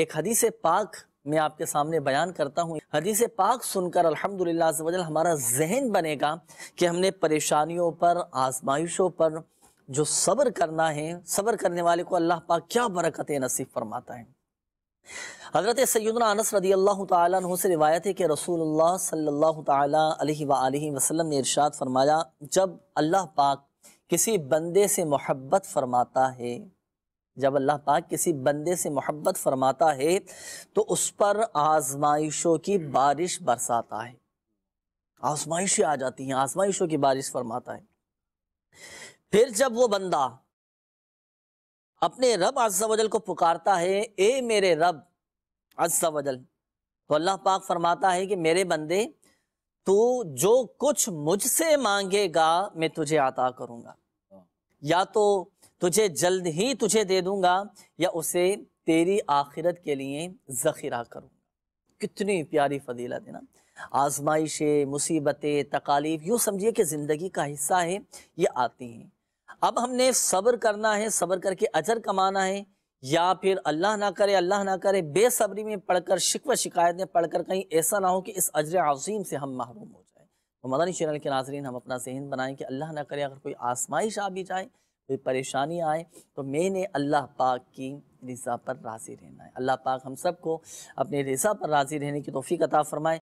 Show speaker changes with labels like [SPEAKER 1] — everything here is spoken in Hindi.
[SPEAKER 1] एक हदीस पाक मैं आपके सामने बयान करता हूँ हदीस पाक सुनकर अल्हम्दुलिल्लाह वजल हमारा जहन बनेगा कि हमने परेशानियों पर आजमाइशों पर जो सब्र करना है सब्र करने वाले को अल्लाह पाक क्या बरकत नसीब फरमाता है हज़रत सैदनास रदी अल्लाह तु से रिवायत है कि रसूल सल्ला वसलम ने इरशाद फरमाया जब अल्लाह पाक किसी बंदे से मोहब्बत फरमाता है जब अल्लाह पाक किसी बंदे से मोहब्बत फरमाता है तो उस पर आजमाइशों की बारिश बरसाता है आजमाइशें आ जाती हैं आजमाइशों की बारिश फरमाता है फिर जब वो बंदा अपने रब अज्जावजल को पुकारता है ए मेरे रब अज्जावजल तो अल्लाह पाक फरमाता है कि मेरे बंदे तू जो कुछ मुझसे मांगेगा मैं तुझे आता करूँगा या तो तुझे जल्द ही तुझे दे दूंगा या उसे तेरी आखिरत के लिए ज़खीरा करूंगा कितनी प्यारी फजीलत है ना आजमाइशें मुसीबतें तकालीफ यूँ समझिए कि ज़िंदगी का हिस्सा है ये आती हैं अब हमने सब्र करना है सब्र करके अजर कमाना है या फिर अल्लाह ना करे अल्लाह ना करे बेसब्री में पढ़कर शिकव शिकायत में पढ़कर कहीं ऐसा ना हो कि इस अजर अजीम से हम महरूम हो जाए तो मदानी चैनल के नाजरीन हम अपना जहन बनाएं कि अल्लाह ना करे अगर कोई आसमाइश आ भी जाए कोई परेशानी आए तो मैंने अल्लाह पाक की रज़ा पर राज़ी रहना है अल्लाह पाक हम सबको अपने रज़ा पर राज़ी रहने की तोफ़ी अता फ़रमाए